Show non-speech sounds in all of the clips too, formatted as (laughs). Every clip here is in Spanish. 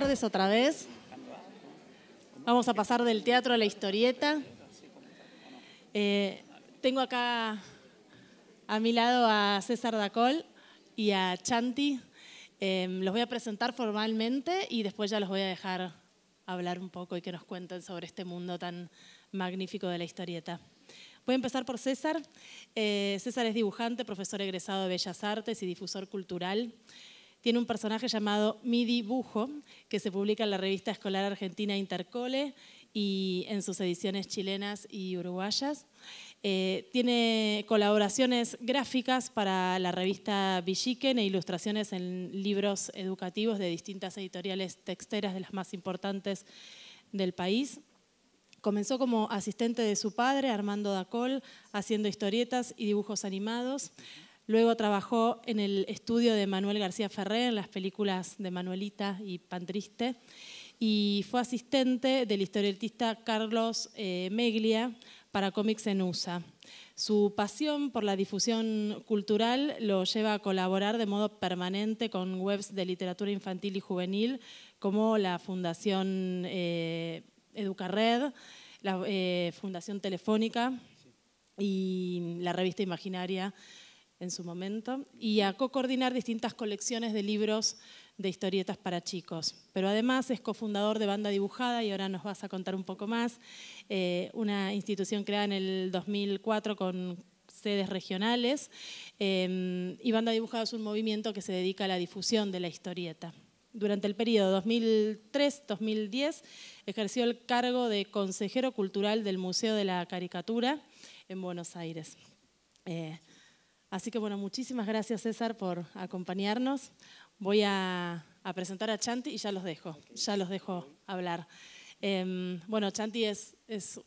tardes otra vez. Vamos a pasar del teatro a la historieta. Eh, tengo acá a mi lado a César Dacol y a Chanti. Em, los voy a presentar formalmente y después ya los voy a dejar hablar un poco y que nos cuenten sobre este mundo tan magnífico de la historieta. Voy a empezar por César. Eh, César es dibujante, profesor egresado de Bellas Artes y difusor cultural tiene un personaje llamado Mi Dibujo, que se publica en la revista escolar argentina Intercole y en sus ediciones chilenas y uruguayas. Eh, tiene colaboraciones gráficas para la revista Villiquen e ilustraciones en libros educativos de distintas editoriales texteras de las más importantes del país. Comenzó como asistente de su padre, Armando Dacol, haciendo historietas y dibujos animados. Luego trabajó en el estudio de Manuel García Ferrer, en las películas de Manuelita y Pantriste. y fue asistente del historietista Carlos eh, Meglia para cómics en USA. Su pasión por la difusión cultural lo lleva a colaborar de modo permanente con webs de literatura infantil y juvenil como la Fundación eh, Educared, la eh, Fundación Telefónica y la revista Imaginaria en su momento, y a co-coordinar distintas colecciones de libros de historietas para chicos. Pero además es cofundador de Banda Dibujada y ahora nos vas a contar un poco más, eh, una institución creada en el 2004 con sedes regionales, eh, y Banda Dibujada es un movimiento que se dedica a la difusión de la historieta. Durante el periodo 2003-2010 ejerció el cargo de consejero cultural del Museo de la Caricatura en Buenos Aires. Eh, Así que bueno, muchísimas gracias César por acompañarnos. Voy a, presentar a Chanti y ya los dejo, ya los dejo hablar. Em, bueno, Chanti es,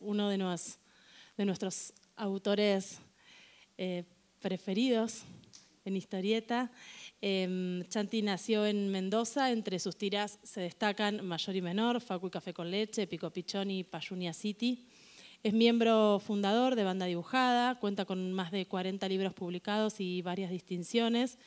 uno de, nuestros autores eh, preferidos en historieta. Em, Chanti nació en Mendoza, entre sus tiras se destacan Mayor y Menor, Facu Café con Leche, Pico Pichón y Payunia City. Es miembro fundador de Banda Dibujada, cuenta con más de 40 libros publicados y varias distinciones.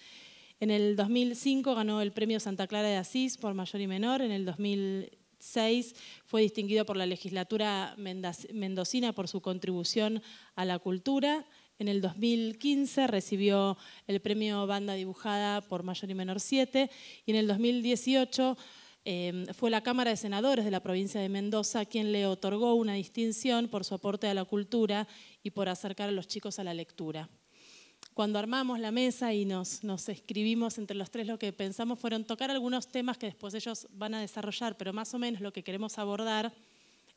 En el 2005 ganó el Premio Santa Clara de Asís por mayor y menor. En el 2006 fue distinguido por la legislatura mendocina por su contribución a la cultura. En el 2015 recibió el premio Banda Dibujada por Mayor y Menor 7 y en el 2018 Em, fue la Cámara de Senadores de la provincia de Mendoza quien le otorgó una distinción por su aporte a la cultura y por acercar a los chicos a la lectura. Cuando armamos la mesa y nos escribimos entre los tres, lo que pensamos fueron tocar algunos temas que después ellos van a desarrollar, pero más o menos lo que queremos abordar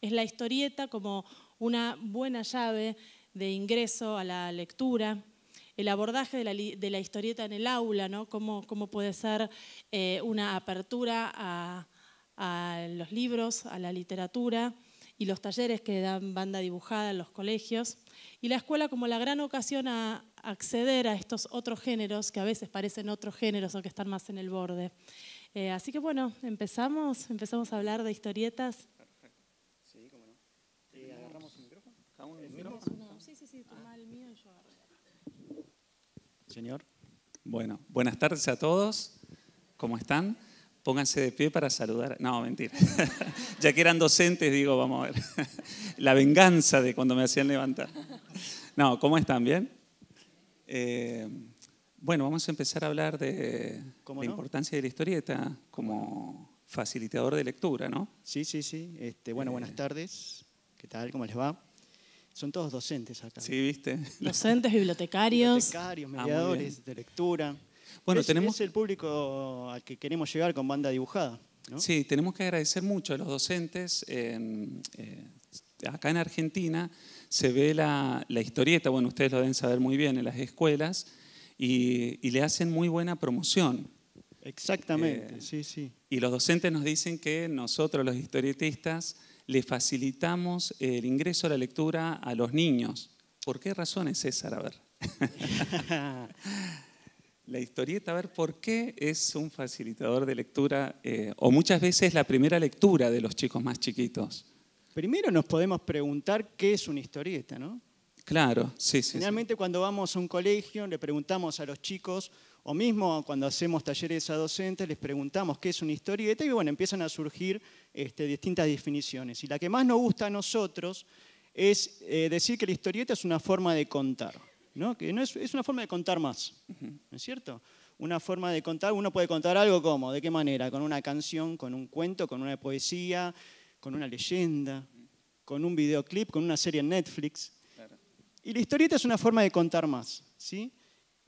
es la historieta como una buena llave de ingreso a la lectura, el abordaje de la, historieta en el aula, ¿no? cómo, puede ser eh, una apertura a, los libros, a la literatura y los talleres que dan banda dibujada en los colegios, y la escuela como la gran ocasión a acceder a estos otros géneros que a veces parecen otros géneros o que están más en el borde. Eh, así que bueno, empezamos, empezamos a hablar de historietas Señor. Bueno, buenas tardes a todos. ¿Cómo están? Pónganse de pie para saludar. No, mentira. (laughs) ya que eran docentes, digo, vamos a ver. (laughs) La venganza de cuando me hacían levantar. No, ¿cómo están? ¿Bien? Eh, bueno, vamos a empezar a hablar de la importancia de la historieta como facilitador de lectura, ¿no? Sí, sí, sí. Este, bueno, buenas eh, tardes. ¿Qué tal? ¿Cómo les va? Son todos docentes acá. Sí, viste. Docentes, (laughs) bibliotecarios. Bibliotecarios, ah, mediadores de lectura. Bueno, es, tenemos... el público al que queremos llegar con banda dibujada. Sí, tenemos que agradecer mucho a los docentes. Eh, acá en Argentina se ve la, la, historieta, bueno, ustedes lo deben saber muy bien en las escuelas, y, y le hacen muy buena promoción. Exactamente, eh, sí, sí. Y los docentes nos dicen que nosotros los historietistas le facilitamos el ingreso a la lectura a los niños. ¿Por qué razones, César? A ver. (laughs) la historieta, a ver, ¿por qué es un facilitador de lectura eh, o muchas veces la primera lectura de los chicos más chiquitos? Primero nos podemos preguntar qué es una historieta, ¿no? Claro, sí, sí. Generalmente cuando vamos a un colegio le preguntamos a los chicos o mismo cuando hacemos talleres a docentes, les preguntamos qué es una historieta y bueno, empiezan a surgir este, distintas definiciones. Y la que más nos gusta a nosotros es eh, decir que la historieta es una forma de contar, ¿no? que no es, una forma de contar más, ¿no es cierto? Una forma de contar, uno puede contar algo como, ¿de qué manera? Con una canción, con un cuento, con una poesía, con una leyenda, con un videoclip, con una serie en Netflix. Y la historieta es una forma de contar más, ¿sí?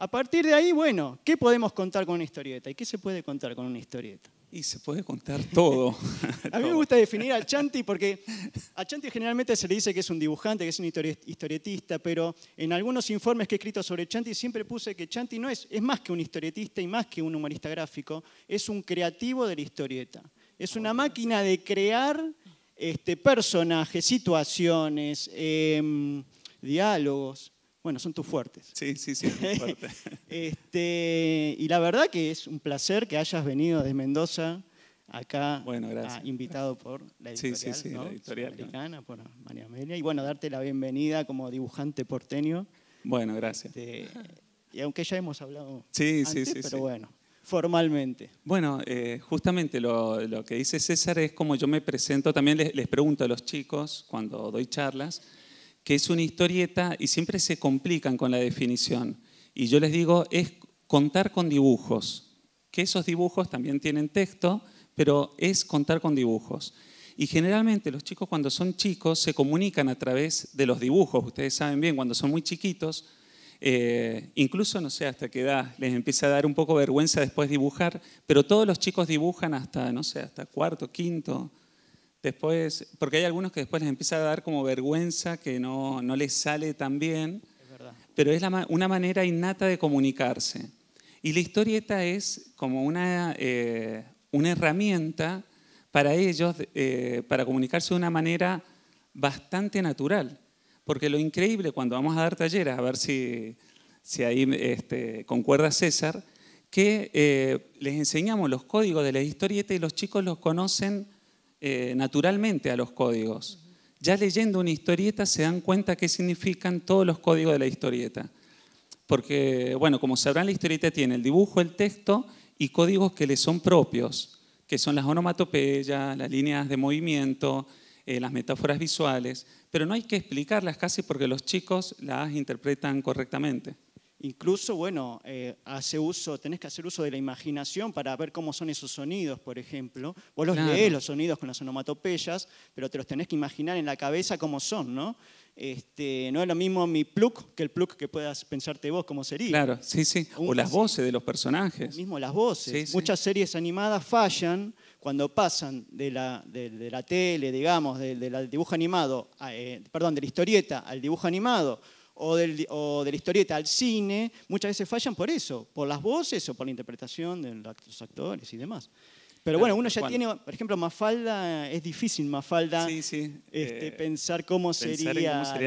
A partir de ahí, bueno, ¿qué podemos contar con una historieta? ¿Y qué se puede contar con una historieta? Y se puede contar todo. (laughs) a mí me gusta definir a Chanti porque a Chanti generalmente se le dice que es un dibujante, que es un historietista, pero en algunos informes que he escrito sobre Chanti siempre puse que Chanti no es, más que un historietista y más que un humorista gráfico, es un creativo de la historieta. Es una máquina de crear este, personajes, situaciones, em, diálogos. Bueno, son tus fuertes. Sí, sí, sí, fuerte. (laughs) este, y la verdad que es un placer que hayas venido desde Mendoza acá, bueno, invitado por la editorial, sí, sí, sí, ¿no? la editorial por María Amelia, y bueno, darte la bienvenida como dibujante porteño. Bueno, gracias. Este, y aunque ya hemos hablado sí, sí, sí, pero bueno, formalmente. Bueno, eh, justamente lo, lo, que dice César es como yo me presento, también les, les pregunto a los chicos cuando doy charlas, que es una historieta y siempre se complican con la definición. Y yo les digo, es contar con dibujos, que esos dibujos también tienen texto, pero es contar con dibujos. Y generalmente los chicos cuando son chicos se comunican a través de los dibujos, ustedes saben bien, cuando son muy chiquitos, eh, incluso no sé hasta qué edad les empieza a dar un poco vergüenza después dibujar, pero todos los chicos dibujan hasta, no sé, hasta cuarto, quinto, Después, porque hay algunos que después les empieza a dar como vergüenza, que no, no les sale tan bien, pero es una manera innata de comunicarse. Y la historieta es como una, eh, una herramienta para ellos eh, para comunicarse de una manera bastante natural. Porque lo increíble cuando vamos a dar talleres, a ver si, si ahí este, concuerda César, que eh, les enseñamos los códigos de la historieta y los chicos los conocen eh, naturalmente a los códigos. Ya leyendo una historieta se dan cuenta qué significan todos los códigos de la historieta. Porque, bueno, como sabrán, la historieta tiene el dibujo, el texto y códigos que le son propios, que son las onomatopeyas, las líneas de movimiento, eh, las metáforas visuales, pero no hay que explicarlas casi porque los chicos las interpretan correctamente. Incluso, bueno, eh, hace uso, tenés que hacer uso de la imaginación para ver cómo son esos sonidos, por ejemplo. Vos los leés, los sonidos con las onomatopeyas, pero te los tenés que imaginar en la cabeza cómo son, ¿no? Este, no es lo mismo mi plug que el plug que puedas pensarte vos cómo sería. Claro, sí, sí. o las voces de los personajes. Mismo las voces. Muchas series animadas fallan cuando pasan de la, tele, digamos, del dibujo animado, eh, perdón, de la historieta al dibujo animado o, de la historieta al cine, muchas veces fallan por eso, por las voces o por la interpretación de los actores y demás. Pero bueno, uno ya tiene, por ejemplo, Mafalda, es difícil Mafalda este, eh, pensar cómo sería,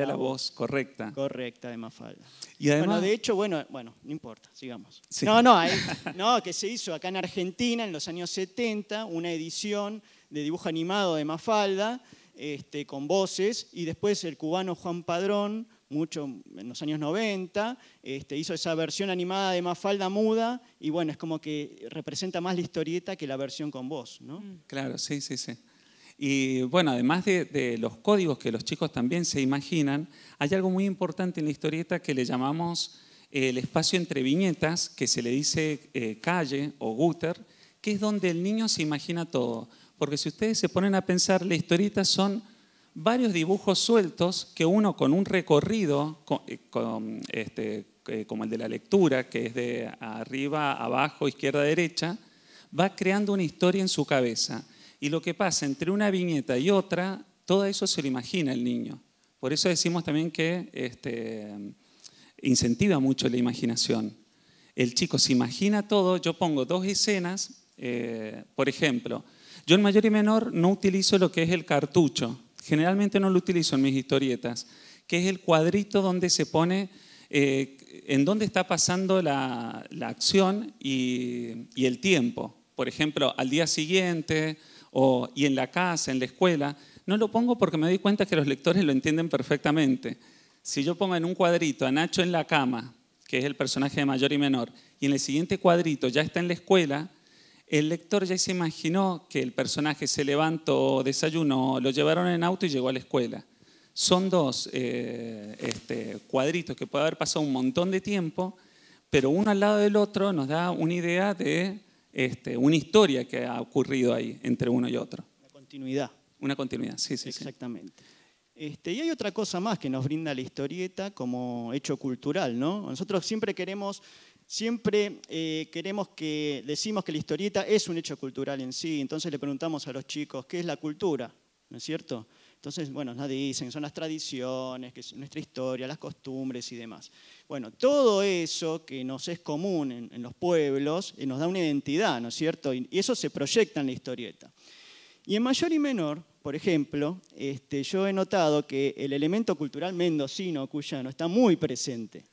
la, voz correcta. Correcta de Mafalda. bueno, de hecho, bueno, bueno, no importa, sigamos. No, no, (laughs) no, que se hizo acá en Argentina en los años 70 una edición de dibujo animado de Mafalda este, con voces y después el cubano Juan Padrón mucho en los años 90, este, hizo esa versión animada de Mafalda muda y bueno, es como que representa más la historieta que la versión con voz, ¿no? Mm. Claro, sí, sí, sí. Y bueno, además de, los códigos que los chicos también se imaginan, hay algo muy importante en la historieta que le llamamos eh, el espacio entre viñetas, que se le dice eh, calle o gutter, que es donde el niño se imagina todo. Porque si ustedes se ponen a pensar, las historietas son varios dibujos sueltos que uno con un recorrido eh, este, eh, como el de la lectura, que es de arriba, abajo, izquierda, derecha, va creando una historia en su cabeza. Y lo que pasa entre una viñeta y otra, todo eso se lo imagina el niño. Por eso decimos también que este, incentiva mucho la imaginación. El chico se imagina todo, yo pongo dos escenas, eh, por ejemplo, yo en mayor y menor no utilizo lo que es el cartucho, generalmente no lo utilizo en mis historietas, que es el cuadrito donde se pone eh, en dónde está pasando la, acción y, el tiempo. Por ejemplo, al día siguiente o, y en la casa, en la escuela. No lo pongo porque me doy cuenta que los lectores lo entienden perfectamente. Si yo pongo en un cuadrito a Nacho en la cama, que es el personaje de mayor y menor, y en el siguiente cuadrito ya está en la escuela, el lector ya se imaginó que el personaje se levantó, desayunó, lo llevaron en auto y llegó a la escuela. Son dos eh, este, cuadritos que puede haber pasado un montón de tiempo, pero uno al lado del otro nos da una idea de este, una historia que ha ocurrido ahí entre uno y otro. Una continuidad. Una continuidad, sí, sí. Exactamente. Este, y hay otra cosa más que nos brinda la historieta como hecho cultural, ¿no? Nosotros siempre queremos Siempre eh, queremos que decimos que la historieta es un hecho cultural en sí, entonces le preguntamos a los chicos qué es la cultura, ¿no es cierto? Entonces, bueno, nos dicen, son las tradiciones, que es nuestra historia, las costumbres y demás. Bueno, todo eso que nos es común en, los pueblos eh, nos da una identidad, ¿no es cierto? Y, eso se proyecta en la historieta. Y en mayor y menor, por ejemplo, este, yo he notado que el elemento cultural mendocino o cuyano está muy presente,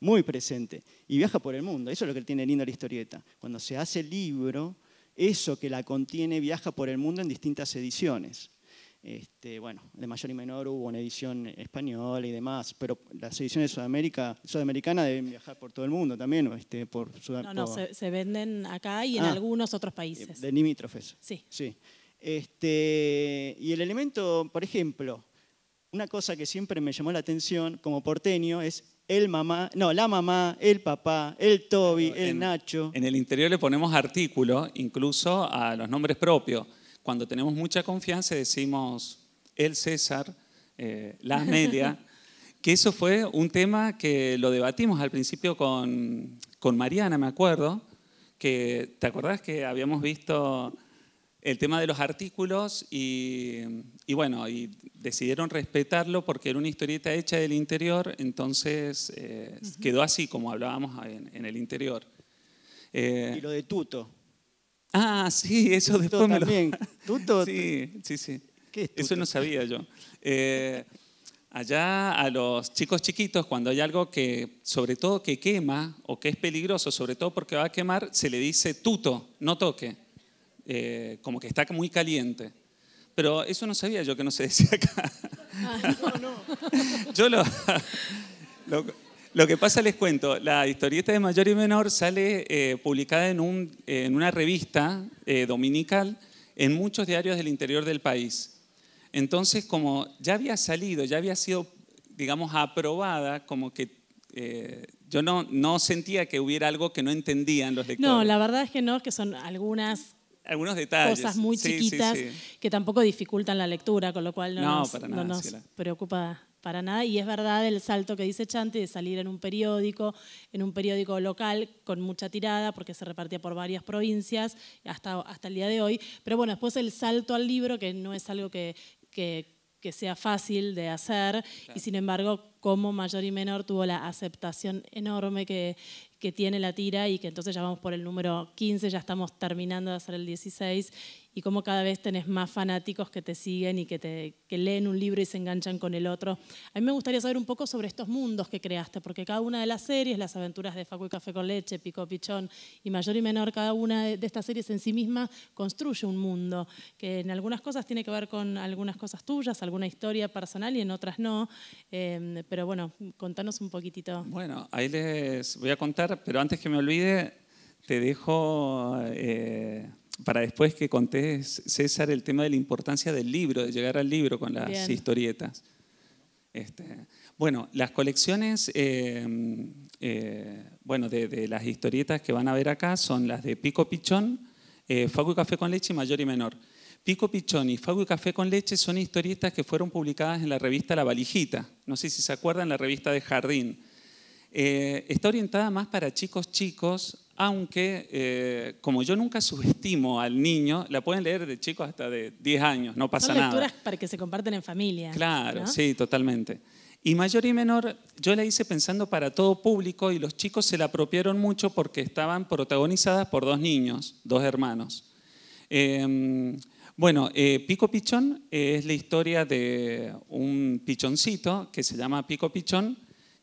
muy presente y viaja por el mundo. Eso es lo que tiene lindo la historieta. Cuando se hace libro, eso que la contiene viaja por el mundo en distintas ediciones. Este, bueno, de mayor y menor hubo una edición española y demás, pero las ediciones sudamericanas deben viajar por todo el mundo también, este, por Sudamérica. No, no, se, venden acá y en ah, algunos otros países. De limítrofes. Sí. Sí. Este, y el elemento, por ejemplo, una cosa que siempre me llamó la atención como porteño es el mamá, no, la mamá, el papá, el Toby, el Nacho. En el interior le ponemos artículo, incluso a los nombres propios. Cuando tenemos mucha confianza decimos el César, las eh, la (laughs) que eso fue un tema que lo debatimos al principio con, con Mariana, me acuerdo, que te acordás que habíamos visto el tema de los artículos y, bueno, y decidieron respetarlo porque era una historieta hecha del interior, entonces eh, quedó así como hablábamos en, el interior. Eh, y lo de Tuto. Ah, sí, eso Tuto después también. me (laughs) ¿Tuto? sí, sí, sí. Eso no sabía yo. Eh, allá a los chicos chiquitos, cuando hay algo que, sobre todo que quema o que es peligroso, sobre todo porque va a quemar, se le dice Tuto, no toque. Eh, como que está muy caliente. Pero eso no sabía yo que no se (laughs) decía acá. no, no. (laughs) yo (laughs) lo, lo, que pasa les cuento, la historieta de mayor y menor sale eh, publicada en, un, en, una revista eh, dominical en muchos diarios del interior del país. Entonces, como ya había salido, ya había sido, digamos, aprobada, como que yo no, no sentía que hubiera algo que no entendían los lectores. No, la verdad es que no, que son algunas algunos detalles. Cosas muy chiquitas que tampoco dificultan la lectura, con lo cual no, no, nos, preocupa para nada. Y es verdad el salto que dice Chanti de salir en un periódico, en un periódico local con mucha tirada, porque se repartía por varias provincias hasta, hasta el día de hoy. Pero bueno, después el salto al libro, que no es algo que que sea fácil de hacer y sin embargo como mayor y menor tuvo la aceptación enorme que, que tiene la tira y que entonces ya vamos por el número 15, ya estamos terminando de hacer el 16 y cómo cada vez tenés más fanáticos que te siguen y que, te, leen un libro y se enganchan con el otro. A mí me gustaría saber un poco sobre estos mundos que creaste, porque cada una de las series, las aventuras de Facu y Café con Leche, Pico Pichón y Mayor y Menor, cada una de estas series en sí misma construye un mundo, que en algunas cosas tiene que ver con algunas cosas tuyas, alguna historia personal y en otras no. Em, pero bueno, contanos un poquitito. Bueno, ahí les voy a contar, pero antes que me olvide, te dejo... Eh, para después que contés, César, el tema de la importancia del libro, de llegar al libro con las historietas. Este, bueno, las colecciones eh, eh, bueno, de, las historietas que van a ver acá son las de Pico Pichón, eh, Fago y Café con Leche Mayor y Menor. Pico Pichón y Fago y Café con Leche son historietas que fueron publicadas en la revista La Valijita. No sé si se acuerdan, la revista de Jardín. está orientada más para chicos chicos, aunque eh, como yo nunca subestimo al niño, la pueden leer de chicos hasta de 10 años, no pasa nada. Son lecturas para que se comparten en familia. Claro, sí, totalmente. Y mayor y menor, yo la hice pensando para todo público y los chicos se la apropiaron mucho porque estaban protagonizadas por dos niños, dos hermanos. Em, bueno, eh, Pico Pichón eh, es la historia de un pichoncito que se llama Pico Pichón,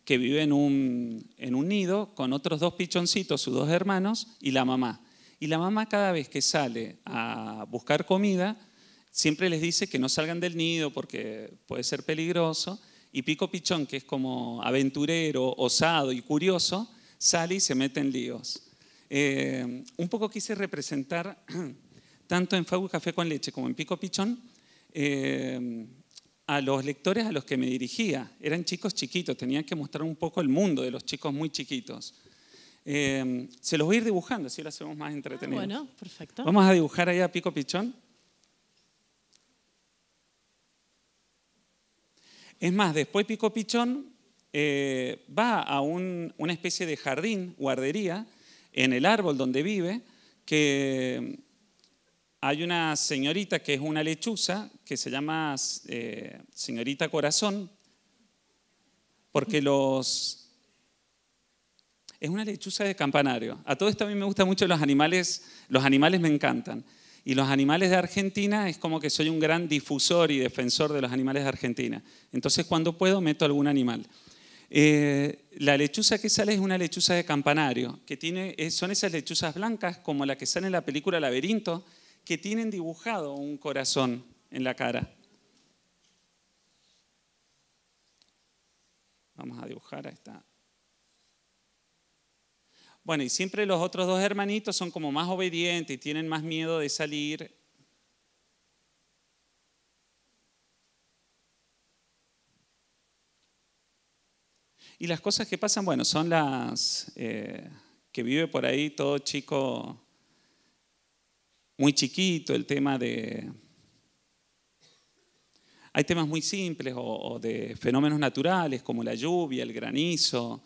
que vive en un, nido con otros dos pichoncitos, sus dos hermanos, y la mamá. Y la mamá cada vez que sale a buscar comida, siempre les dice que no salgan del nido porque puede ser peligroso. Y Pico Pichón, que es como aventurero, osado y curioso, sale y se mete en líos. Eh, un poco quise representar, (clears throat) tanto en Fabu Café con Leche como en Pico Pichón, eh, a los lectores a los que me dirigía. Eran chicos chiquitos, tenía que mostrar un poco el mundo de los chicos muy chiquitos. Eh, se los voy a ir dibujando, así lo hacemos más entretenido. Ah, bueno, perfecto. Vamos a dibujar ahí a Pico Pichón. Es más, después Pico Pichón eh, va a una especie de jardín, guardería, en el árbol donde vive, que hay una señorita que es una lechuza, que se llama eh, señorita corazón, porque los... Es una lechuza de campanario. A todo esto a mí me gustan mucho los animales, los animales me encantan. Y los animales de Argentina es como que soy un gran difusor y defensor de los animales de Argentina. Entonces cuando puedo meto algún animal. Eh, la lechuza que sale es una lechuza de campanario, que tiene, eh, son esas lechuzas blancas como la que sale en la película Laberinto, que tienen dibujado un corazón en la cara. Vamos a dibujar, a esta. Bueno, y siempre los otros dos hermanitos son como más obedientes y tienen más miedo de salir. Y las cosas que pasan, bueno, son las eh, que vive por ahí todo chico muy chiquito, el tema de... Hay temas muy simples o, de fenómenos naturales como la lluvia, el granizo,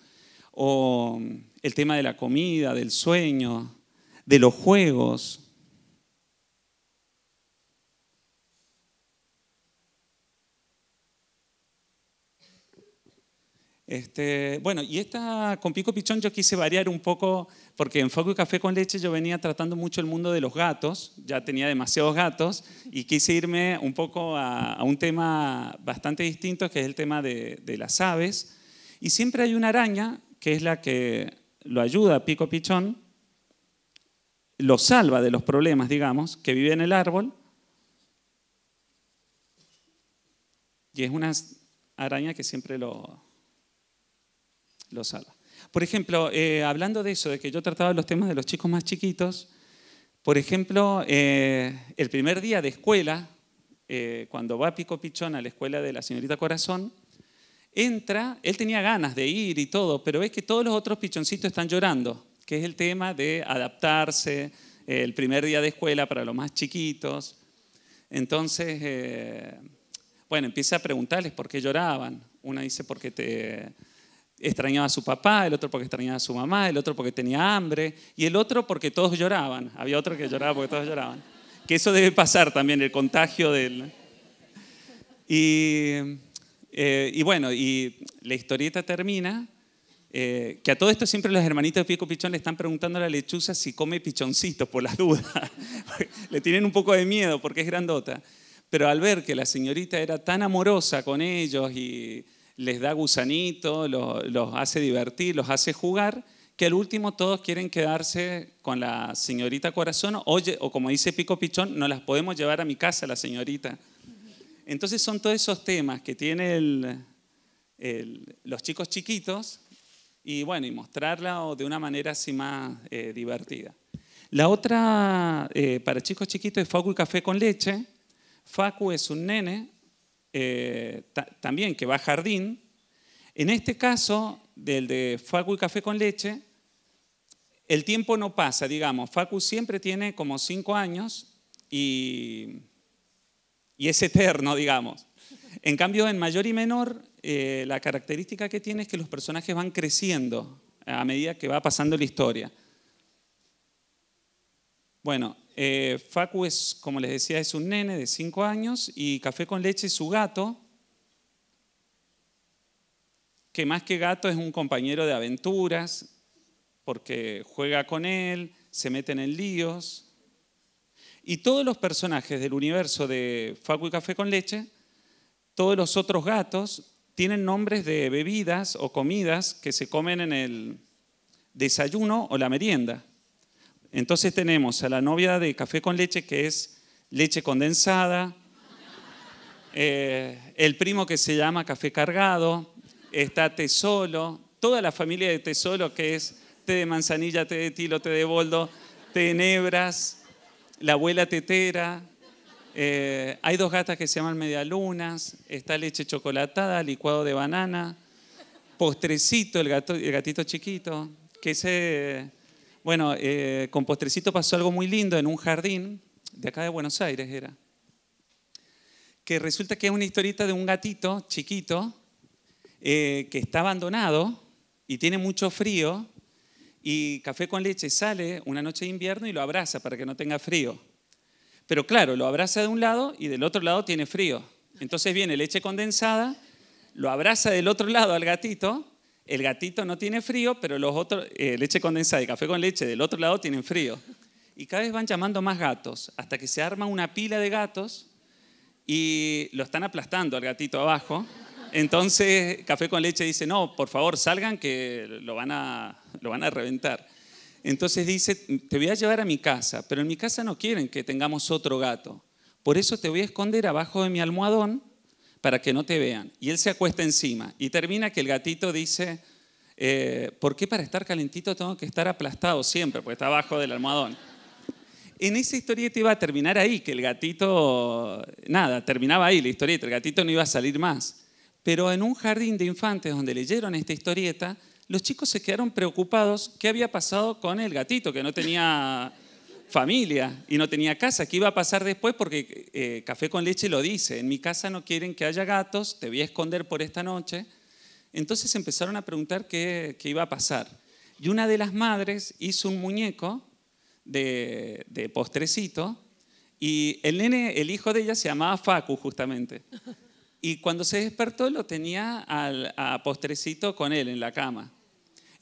o el tema de la comida, del sueño, de los juegos, Este, bueno, y esta con Pico Pichón yo quise variar un poco, porque en Foco y Café con Leche yo venía tratando mucho el mundo de los gatos, ya tenía demasiados gatos, y quise irme un poco a, un tema bastante distinto, que es el tema de, de, las aves. Y siempre hay una araña, que es la que lo ayuda a Pico Pichón, lo salva de los problemas, digamos, que vive en el árbol. Y es una araña que siempre lo, salva. Por ejemplo, eh, hablando de eso, de que yo trataba los temas de los chicos más chiquitos, por ejemplo, eh, el primer día de escuela, eh, cuando va Pico Pichón a la escuela de la señorita Corazón, entra, él tenía ganas de ir y todo, pero ves que todos los otros pichoncitos están llorando, que es el tema de adaptarse, el primer día de escuela para los más chiquitos. Entonces, bueno, empieza a preguntarles por qué lloraban. Una dice porque te extrañaba a su papá, el otro porque extrañaba a su mamá, el otro porque tenía hambre y el otro porque todos lloraban. Había otro que lloraba porque todos lloraban. Que eso debe pasar también, el contagio del... Y, eh, y bueno, y la historieta termina, eh, que a todo esto siempre los hermanitos de Pico Pichón le están preguntando a la lechuza si come pichoncitos, por la duda. (laughs) le tienen un poco de miedo porque es grandota. Pero al ver que la señorita era tan amorosa con ellos y les da gusanito, los, hace divertir, los hace jugar, que al último todos quieren quedarse con la señorita corazón, oye, o como dice Pico Pichón, no las podemos llevar a mi casa la señorita. Entonces son todos esos temas que tienen los chicos chiquitos y bueno, y mostrarla de una manera así más eh, divertida. La otra eh, para chicos chiquitos es Facu y Café con Leche. Facu es un nene eh, también que va a jardín. En este caso, del de Facu y Café con Leche, el tiempo no pasa, digamos. Facu siempre tiene como cinco años y, y es eterno, digamos. En cambio, en mayor y menor, eh, la característica que tiene es que los personajes van creciendo a medida que va pasando la historia. Bueno, eh, Facu es, como les decía, es un nene de 5 años y Café con Leche es su gato, que más que gato es un compañero de aventuras, porque juega con él, se meten en líos. Y todos los personajes del universo de Facu y Café con Leche, todos los otros gatos, tienen nombres de bebidas o comidas que se comen en el desayuno o la merienda. Entonces tenemos a la novia de café con leche que es leche condensada, (laughs) eh, el primo que se llama café cargado, está Tesolo, toda la familia de Tesolo que es té de manzanilla, té de tilo, té de boldo, té de nebras, la abuela tetera. Eh, hay dos gatas que se llaman medialunas, está leche chocolatada, licuado de banana, postrecito, el, gato, el gatito chiquito, que se bueno, eh, con Postrecito pasó algo muy lindo en un jardín de acá de Buenos Aires, era. Que resulta que es una historita de un gatito chiquito eh, que está abandonado y tiene mucho frío. Y Café con Leche sale una noche de invierno y lo abraza para que no tenga frío. Pero claro, lo abraza de un lado y del otro lado tiene frío. Entonces viene leche condensada, lo abraza del otro lado al gatito el gatito no tiene frío, pero los otros, eh, leche condensada y café con leche del otro lado tienen frío. Y cada vez van llamando más gatos, hasta que se arma una pila de gatos y lo están aplastando al gatito abajo. Entonces Café con Leche dice, no, por favor, salgan que lo van lo van a reventar. Entonces dice, te voy a llevar a mi casa, pero en mi casa no quieren que tengamos otro gato. Por eso te voy a esconder abajo de mi almohadón para que no te vean. Y él se acuesta encima. Y termina que el gatito dice, eh, ¿por qué para estar calentito tengo que estar aplastado siempre? Porque está abajo del almohadón. En esa historieta iba a terminar ahí, que el gatito, nada, terminaba ahí la historieta, el gatito no iba a salir más. Pero en un jardín de infantes donde leyeron esta historieta, los chicos se quedaron preocupados qué había pasado con el gatito, que no tenía familia y no tenía casa. ¿Qué iba a pasar después? Porque eh, Café con Leche lo dice, en mi casa no quieren que haya gatos, te voy a esconder por esta noche. Entonces empezaron a preguntar qué, iba a pasar. Y una de las madres hizo un muñeco de, postrecito y el nene, el hijo de ella, se llamaba Facu justamente. Y cuando se despertó lo tenía al, a postrecito con él en la cama.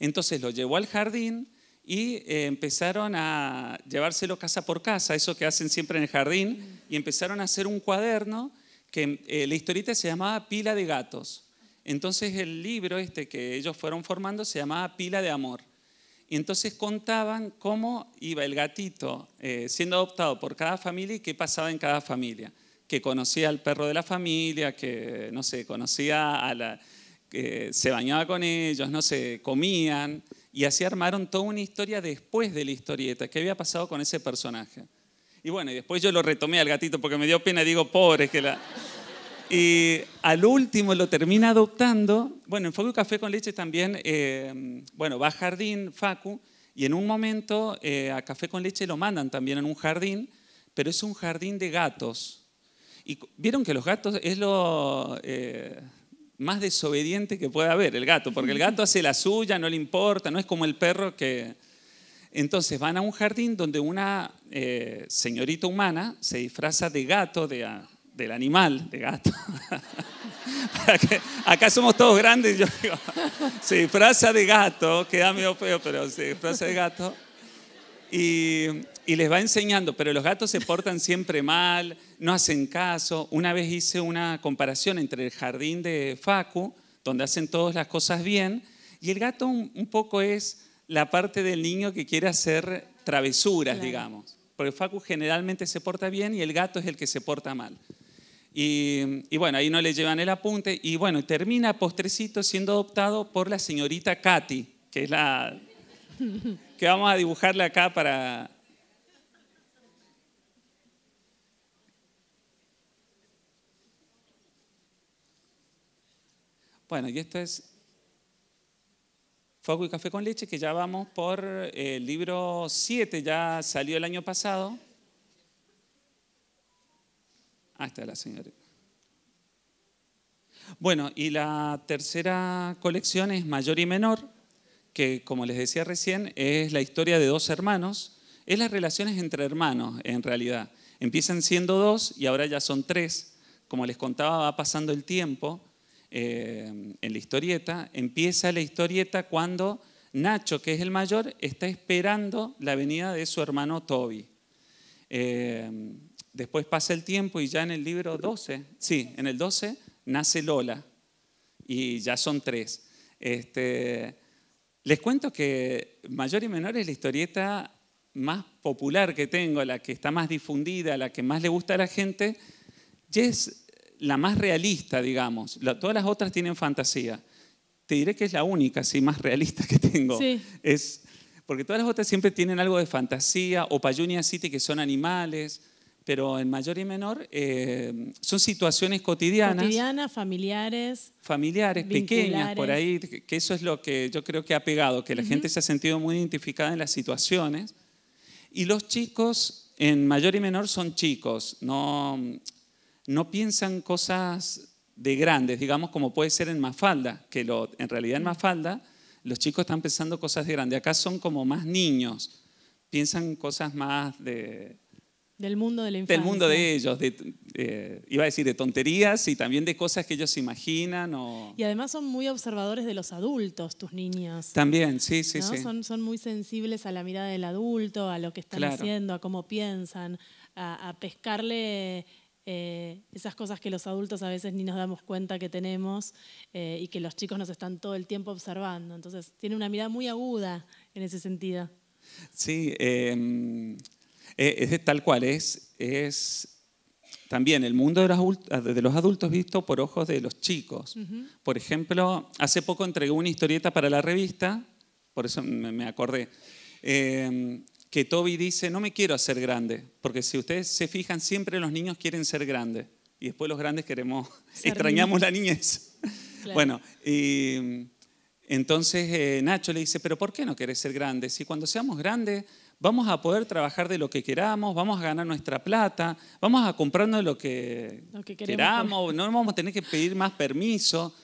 Entonces lo llevó al jardín y eh, empezaron a llevárselo casa por casa, eso que hacen siempre en el jardín, mm. y empezaron a hacer un cuaderno que eh, la historieta se llamaba Pila de Gatos. Entonces el libro este que ellos fueron formando se llamaba Pila de Amor. Y entonces contaban cómo iba el gatito eh, siendo adoptado por cada familia y qué pasaba en cada familia. Que conocía al perro de la familia, que, no sé, conocía a la, eh, se bañaba con ellos, no se comían, y así armaron toda una historia después de la historieta, qué había pasado con ese personaje. Y bueno, después yo lo retomé al gatito porque me dio pena, digo, pobre, que la... Y al último lo termina adoptando, bueno, en un Café con Leche también, eh, bueno, va a jardín Facu, y en un momento eh, a Café con Leche lo mandan también en un jardín, pero es un jardín de gatos. Y vieron que los gatos es lo más desobediente que pueda haber, el gato, porque el gato hace la suya, no le importa, no es como el perro que... Entonces van a un jardín donde una eh, señorita humana se disfraza de gato, de, del animal, de gato. (laughs) acá somos todos grandes, yo digo, se disfraza de gato, queda medio feo, pero se disfraza de gato. Y, y les va enseñando, pero los gatos se portan siempre mal, no hacen caso. Una vez hice una comparación entre el jardín de Facu, donde hacen todas las cosas bien, y el gato un, poco es la parte del niño que quiere hacer travesuras, digamos. Porque Facu generalmente se porta bien y el gato es el que se porta mal. Y, y, bueno, ahí no le llevan el apunte. Y bueno, termina postrecito siendo adoptado por la señorita Katy, que es la (laughs) que vamos a dibujarle acá para, Bueno, y esto es Fuego y Café con Leche, que ya vamos por eh, el libro 7, ya salió el año pasado. Ahí está la señora. Bueno, y la tercera colección es Mayor y Menor, que como les decía recién, es la historia de dos hermanos. Es las relaciones entre hermanos, en realidad. Empiezan siendo dos y ahora ya son tres. Como les contaba, va pasando el tiempo eh, en la historieta, empieza la historieta cuando Nacho, que es el mayor, está esperando la venida de su hermano Toby. Eh, después pasa el tiempo y ya en el libro 12, sí, en el 12 nace Lola y ya son tres. Este, les cuento que Mayor y Menor es la historieta más popular que tengo, la que está más difundida, la que más le gusta a la gente, la más realista, digamos. todas las otras tienen fantasía. Te diré que es la única, sí, más realista que tengo. Es, porque todas las otras siempre tienen algo de fantasía, o Payunia City, que son animales, pero en mayor y menor eh, son situaciones cotidianas. Cotidianas, familiares. Familiares, pequeñas, por ahí, que eso es lo que yo creo que ha pegado, que la gente se ha sentido muy identificada en las situaciones. Y los chicos, en mayor y menor, son chicos, no, no piensan cosas de grandes, digamos como puede ser en Mafalda, que en realidad en mm. Mafalda los chicos están pensando cosas de grandes, acá son como más niños, piensan cosas más de... Del mundo de la Del mundo de ellos, de, iba a decir de tonterías y también de cosas que ellos imaginan. Y además son muy observadores de los adultos, tus niños. También, sí, sí, sí. Son, son muy sensibles a la mirada del adulto, a lo que están haciendo, a cómo piensan, a pescarle eh, esas cosas que los adultos a veces ni nos damos cuenta que tenemos eh, y que los chicos nos están todo el tiempo observando. Entonces, tiene una mirada muy aguda en ese sentido. Sí, em, e, es tal cual, es, es también el mundo de los ah, adultos visto por ojos de los chicos. Por ejemplo, hace poco entregué una historieta para la revista, por eso me acordé. Em, que Toby dice, no me quiero hacer grande, porque si ustedes se fijan, siempre los niños quieren ser grandes y después los grandes queremos, (laughs) extrañamos la niñez. Bueno, y entonces eh, Nacho le dice, pero ¿por qué no querés ser grande? Si cuando seamos grandes vamos a poder trabajar de lo que queramos, vamos a ganar nuestra plata, vamos a comprarnos lo que, queramos, no vamos a tener que pedir más permiso.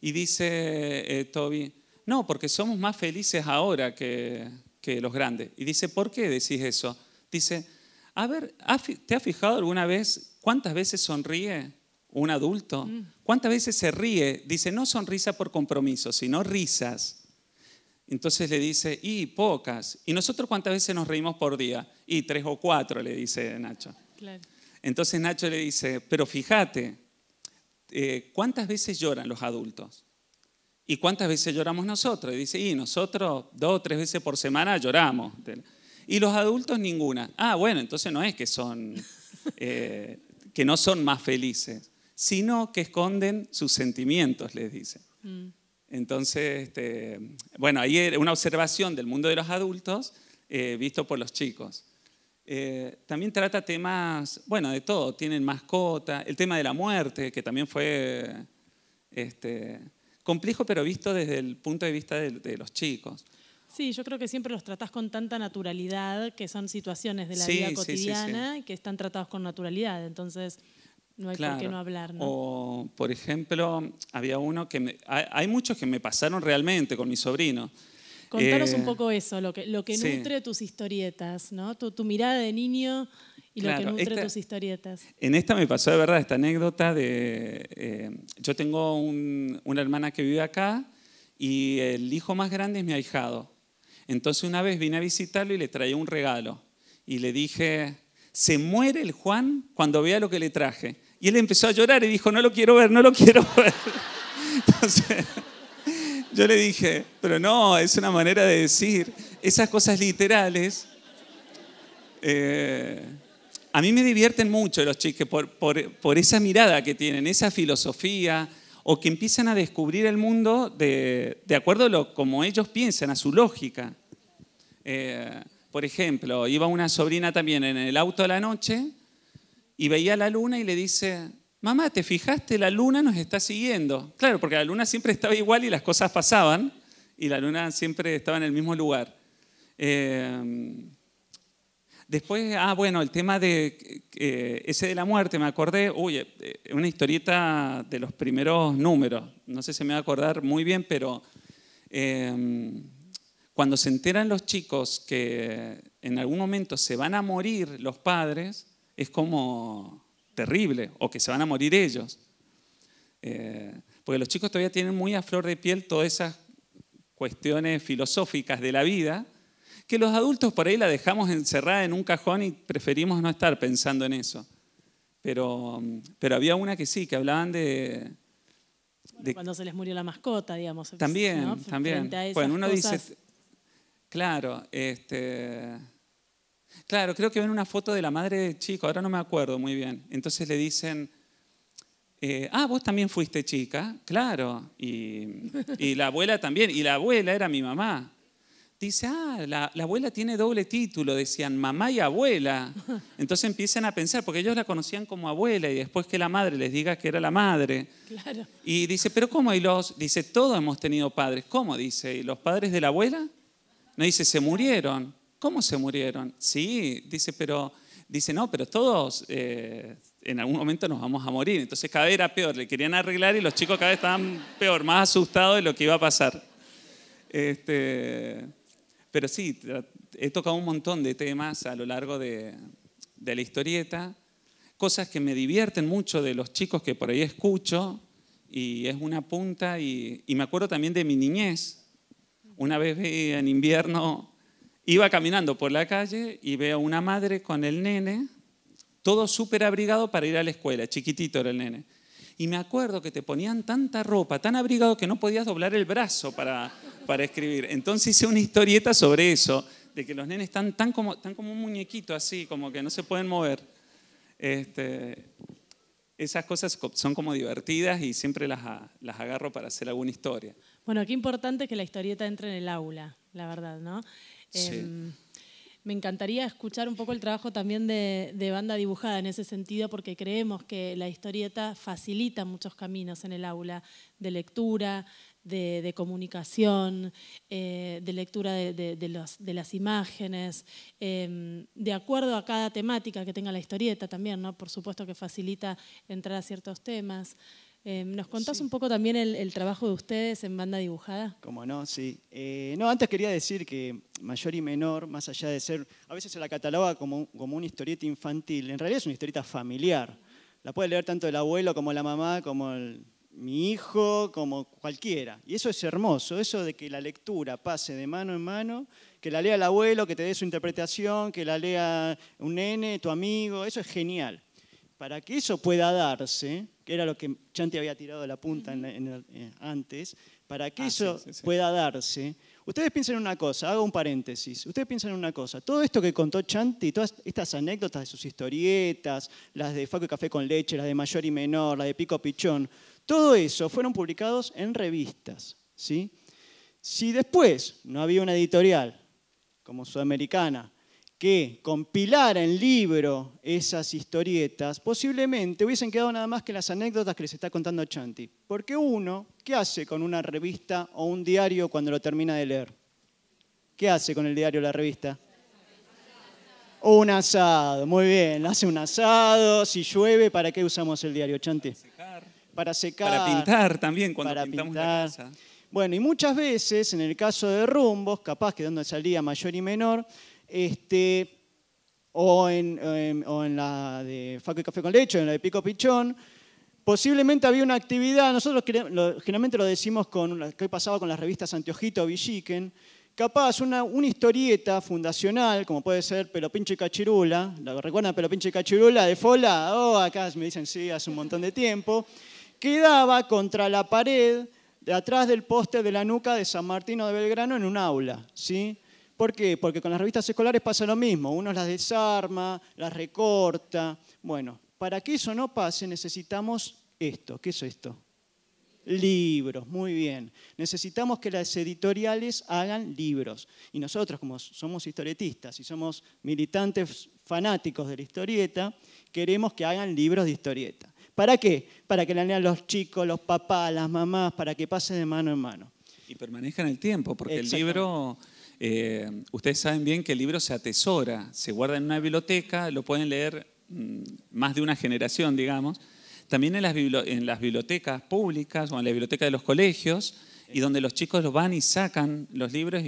Y dice eh, Toby, no, porque somos más felices ahora que, que los grandes. Y dice, ¿por qué decís eso? Dice, a ver, ¿te has fijado alguna vez cuántas veces sonríe un adulto? Mm. ¿Cuántas veces se ríe? Dice, no sonrisa por compromiso, sino risas. Entonces le dice, y pocas. ¿Y nosotros cuántas veces nos reímos por día? Y tres o cuatro, le dice Nacho. Entonces Nacho le dice, pero fíjate, eh, ¿cuántas veces lloran los adultos? ¿Y cuántas veces lloramos nosotros? Y dice, y nosotros dos o tres veces por semana lloramos. Y los adultos ninguna. Ah, bueno, entonces no es que son, (laughs) eh, que no son más felices, sino que esconden sus sentimientos, les dice. Mm. Entonces, este, bueno, ahí una observación del mundo de los adultos eh, visto por los chicos. Eh, también trata temas, bueno, de todo. Tienen mascota, el tema de la muerte, que también fue este, complejo, pero visto desde el punto de vista de, los chicos. Sí, yo creo que siempre los tratás con tanta naturalidad, que son situaciones de la vida cotidiana y que están tratados con naturalidad, entonces no hay por qué no hablar. O, por ejemplo, había uno que hay, muchos que me pasaron realmente con mi sobrino. Contanos eh, un poco eso, lo que, lo que nutre tus historietas, ¿no? Tu, tu mirada de niño y lo que nutre tus historietas. En esta me pasó de verdad esta anécdota de... Eh, yo tengo una hermana que vive acá y el hijo más grande es mi ahijado. Entonces una vez vine a visitarlo y le traía un regalo. Y le dije, se muere el Juan cuando vea lo que le traje. Y él empezó a llorar y dijo, no lo quiero ver, no lo quiero (laughs) ver. Entonces, yo le dije, pero no, es una manera de decir esas cosas literales. Eh, a mí me divierten mucho los chicos por, esa mirada que tienen, esa filosofía, o que empiezan a descubrir el mundo de, acuerdo a lo, como ellos piensan, a su lógica. Eh, por ejemplo, iba una sobrina también en el auto de la noche y veía la luna y le dice, mamá, ¿te fijaste? La luna nos está siguiendo. Claro, porque la luna siempre estaba igual y las cosas pasaban y la luna siempre estaba en el mismo lugar. Eh, Después, ah, bueno, el tema de eh, ese de la muerte, me acordé, uy, eh, eh, una historieta de los primeros números, no sé si me va a acordar muy bien, pero em, cuando se enteran los chicos que en algún momento se van a morir los padres, es como terrible, o que se van a morir ellos. porque los chicos todavía tienen muy a flor de piel todas esas cuestiones filosóficas de la vida que los adultos por ahí la dejamos encerrada en un cajón y preferimos no estar pensando en eso. Pero, mm, pero había una que sí, que hablaban de... de cuando se les murió la mascota, digamos. También, también. Bueno, uno dice, claro, este... Claro, creo que ven una foto de la madre del chico, ahora no me acuerdo muy bien. Entonces le dicen, eh, ah, vos también fuiste chica, claro. Y, y la abuela también, y la abuela era mi mamá dice, ah, la, abuela tiene doble título, decían mamá y abuela. (laughs) Entonces empiezan a pensar, porque ellos la conocían como abuela y después que la madre les diga que era la madre. Y dice, pero ¿cómo? Y los, dice, todos hemos tenido padres. ¿Cómo? Dice, ¿y los padres de la abuela? No dice, se murieron. ¿Cómo se murieron? Sí, dice, pero, dice, no, pero todos eh, en algún momento nos vamos a morir. Entonces cada vez era peor, le querían arreglar y los chicos cada vez estaban peor, más asustados de lo que iba a pasar. Este, pero sí, he tocado un montón de temas a lo largo de, la historieta, cosas que me divierten mucho de los chicos que por ahí escucho, y es una punta, y, y me acuerdo también de mi niñez. Una vez en invierno iba caminando por la calle y veo a una madre con el nene, todo súper abrigado para ir a la escuela, chiquitito era el nene. Y me acuerdo que te ponían tanta ropa, tan abrigado que no podías doblar el brazo para, para escribir. Entonces hice una historieta sobre eso, de que los nenes están tan como, tan como un muñequito así, como que no se pueden mover. Este, esas cosas son como divertidas y siempre las, las agarro para hacer alguna historia. Bueno, qué importante que la historieta entre en el aula, la verdad, ¿no? Sí. Em, me encantaría escuchar un poco el trabajo también de, de, banda dibujada en ese sentido, porque creemos que la historieta facilita muchos caminos en el aula de lectura, de, comunicación, eh, de lectura de, las imágenes, em, de acuerdo a cada temática que tenga la historieta también, ¿no? por supuesto que facilita entrar a ciertos temas. Em, ¿Nos contás un poco también el, trabajo de ustedes en banda dibujada? Como no, sí. Eh, no, antes quería decir que mayor y menor, más allá de ser, a veces se la cataloga como, como una historieta infantil, en realidad es una historieta familiar. La puede leer tanto el abuelo como la mamá, como el, mi hijo, como cualquiera. Y eso es hermoso, eso de que la lectura pase de mano en mano, que la lea el abuelo, que te dé su interpretación, que la lea un nene, tu amigo, eso es genial. Para que eso pueda darse, que era lo que Chanti había tirado de la punta eh, antes, para que ah, eso pueda darse, ustedes piensen en una cosa, hago un paréntesis, ustedes piensen en una cosa, todo esto que contó Chanti, todas estas anécdotas de sus historietas, las de Faco y Café con Leche, las de Mayor y Menor, las de Pico Pichón, todo eso fueron publicados en revistas. ¿sí? Si después no había una editorial como Sudamericana que compilara en libro esas historietas, posiblemente hubiesen quedado nada más que las anécdotas que les está contando Chanti. Porque uno, ¿qué hace con una revista o un diario cuando lo termina de leer? ¿Qué hace con el diario o la revista? Un asado, muy bien, hace un asado, si llueve, ¿para qué usamos el diario, Chanti? para secar. Para pintar también, cuando pintamos la casa. Bueno, y muchas veces, en el caso de rumbos, capaz que donde salía mayor y menor, este, o, en, em, o en la de Faco y Café con Leche, en la de Pico Pichón, posiblemente había una actividad, nosotros generalmente lo decimos con lo que pasaba con las revistas Antiojito o Villiquen, capaz una, una, historieta fundacional, como puede ser Pelopinche y Cachirula, ¿recuerdan Pelopincho y Cachirula de Fola? Oh, acá me dicen sí, hace un montón de tiempo quedaba contra la pared de atrás del poste de la nuca de San Martino de Belgrano en un aula. ¿sí? ¿Por qué? Porque con las revistas escolares pasa lo mismo. Uno las desarma, las recorta. Bueno, para que eso no pase necesitamos esto. ¿Qué es esto? Libros, muy bien. Necesitamos que las editoriales hagan libros. Y nosotros, como somos historietistas y somos militantes fanáticos de la historieta, queremos que hagan libros de historieta. ¿Para qué? Para que la lean los chicos, los papás, las mamás, para que pase de mano en mano. Y permanezca en el tiempo, porque el libro, eh, ustedes saben bien que el libro se atesora, se guarda en una biblioteca, lo pueden leer mm, más de una generación, digamos. También en las, bibliotecas públicas o en la biblioteca de los colegios, y donde los chicos los van y sacan los libros